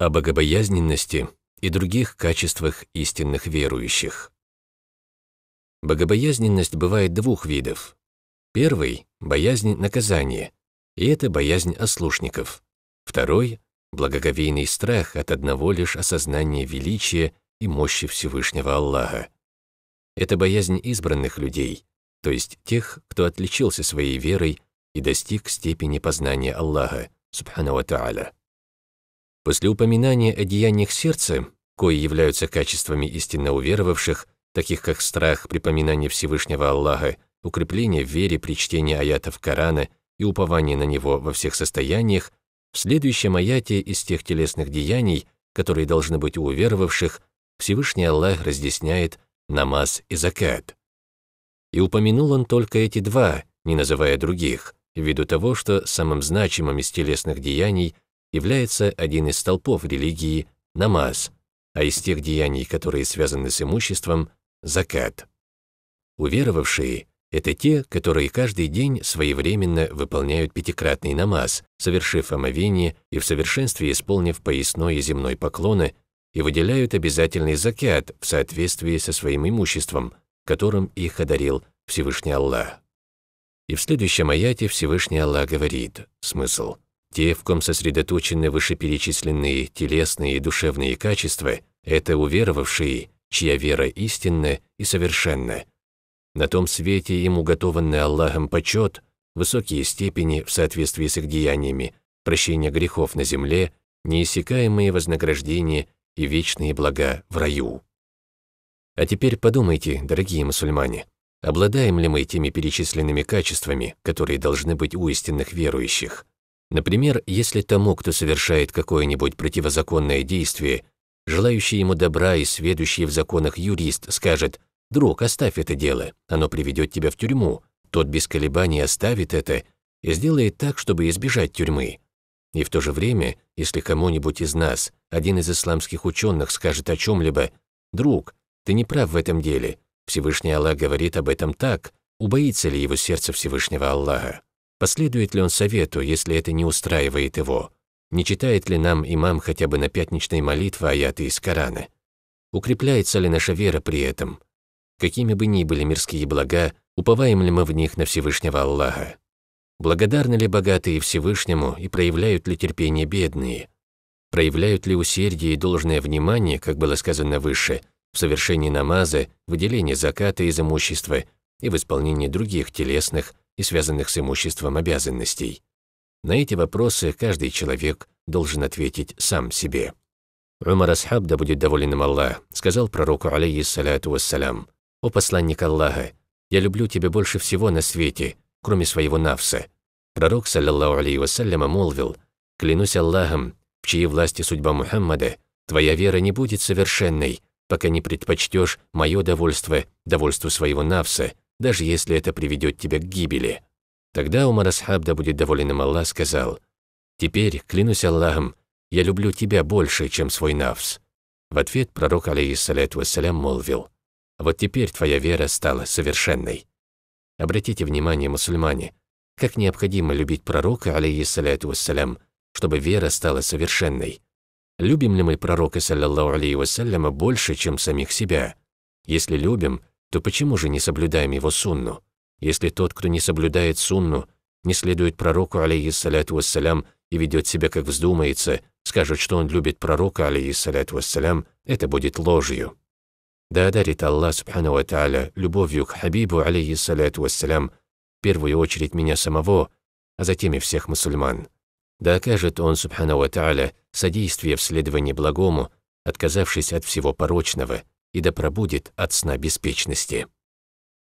о богобоязненности и других качествах истинных верующих. Богобоязненность бывает двух видов. Первый – боязнь наказания, и это боязнь ослушников. Второй – благоговейный страх от одного лишь осознания величия и мощи Всевышнего Аллаха. Это боязнь избранных людей, то есть тех, кто отличился своей верой и достиг степени познания Аллаха, субхану ва та'аля. После упоминания о деяниях сердца, кои являются качествами истинно уверовавших, таких как страх, припоминание Всевышнего Аллаха, укрепление в вере при чтении аятов Корана и упование на него во всех состояниях, в следующем аяте из тех телесных деяний, которые должны быть у уверовавших, Всевышний Аллах разъясняет намаз и закат. И упомянул он только эти два, не называя других, ввиду того, что самым значимым из телесных деяний – является один из столпов религии – намаз, а из тех деяний, которые связаны с имуществом – закат. Уверовавшие – это те, которые каждый день своевременно выполняют пятикратный намаз, совершив омовение и в совершенстве исполнив поясной и земной поклоны, и выделяют обязательный закят в соответствии со своим имуществом, которым их одарил Всевышний Аллах. И в следующем аяте Всевышний Аллах говорит, смысл – те, в ком сосредоточены вышеперечисленные телесные и душевные качества, это уверовавшие, чья вера истинна и совершенна. На том свете им уготованный Аллахом почет, высокие степени в соответствии с их деяниями, прощение грехов на земле, неиссякаемые вознаграждения и вечные блага в раю. А теперь подумайте, дорогие мусульмане, обладаем ли мы теми перечисленными качествами, которые должны быть у истинных верующих? Например, если тому, кто совершает какое-нибудь противозаконное действие, желающий ему добра и сведущий в законах юрист скажет «Друг, оставь это дело, оно приведет тебя в тюрьму», тот без колебаний оставит это и сделает так, чтобы избежать тюрьмы. И в то же время, если кому-нибудь из нас, один из исламских ученых, скажет о чем-либо «Друг, ты не прав в этом деле, Всевышний Аллах говорит об этом так», убоится ли его сердце Всевышнего Аллаха? Последует ли он совету, если это не устраивает его? Не читает ли нам имам хотя бы на пятничной молитве аяты из Корана? Укрепляется ли наша вера при этом? Какими бы ни были мирские блага, уповаем ли мы в них на Всевышнего Аллаха? Благодарны ли богатые Всевышнему и проявляют ли терпение бедные? Проявляют ли усердие и должное внимание, как было сказано выше, в совершении намаза, выделении заката из имущества и в исполнении других телесных, и связанных с имуществом обязанностей. На эти вопросы каждый человек должен ответить сам себе. «Умар Асхаб, да будет доволен им Аллах», сказал пророку, алейхиссалату вассалям, «О посланник Аллаха, я люблю тебя больше всего на свете, кроме своего навса. Пророк, саллиллаху алейхи вассаляма, молвил, «Клянусь Аллахом, в чьей власти судьба Мухаммада, твоя вера не будет совершенной, пока не предпочтешь мое довольство довольству своего навса даже если это приведет тебя к гибели. Тогда Умар Асхабда будет доволен им Аллах, сказал, «Теперь, клянусь Аллахом, я люблю тебя больше, чем свой нафс». В ответ пророк, алейхиссаляту вассалям, молвил, «Вот теперь твоя вера стала совершенной». Обратите внимание, мусульмане, как необходимо любить пророка, алейхиссаляту вассалям, чтобы вера стала совершенной. Любим ли мы пророка, саллиллаху алейхи вассаляма, больше, чем самих себя? Если любим, то почему же не соблюдаем его сунну? Если тот, кто не соблюдает сунну, не следует пророку, алейхиссаляту вассалям, и ведет себя, как вздумается, скажет, что он любит пророка, алейхиссаляту вассалям, это будет ложью. Да одарит Аллах, субхану ва тааля, любовью к Хабибу, алейхиссаляту вассалям, в первую очередь меня самого, а затем и всех мусульман. Да окажет он, субхану ва тааля, содействие в следовании благому, отказавшись от всего порочного, и да пробудет от сна беспечности.